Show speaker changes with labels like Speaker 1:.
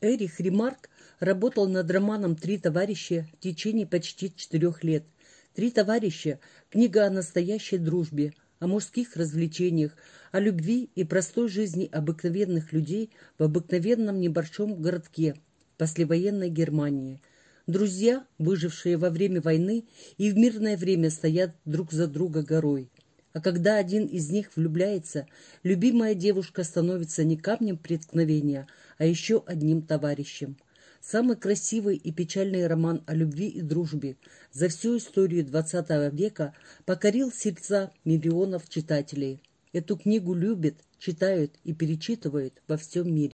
Speaker 1: Эрих Ремарк работал над романом «Три товарища» в течение почти четырех лет. «Три товарища» – книга о настоящей дружбе, о мужских развлечениях, о любви и простой жизни обыкновенных людей в обыкновенном небольшом городке послевоенной Германии. Друзья, выжившие во время войны и в мирное время стоят друг за друга горой. А когда один из них влюбляется, любимая девушка становится не камнем преткновения, а еще одним товарищем. Самый красивый и печальный роман о любви и дружбе за всю историю XX века покорил сердца миллионов читателей. Эту книгу любят, читают и перечитывают во всем мире.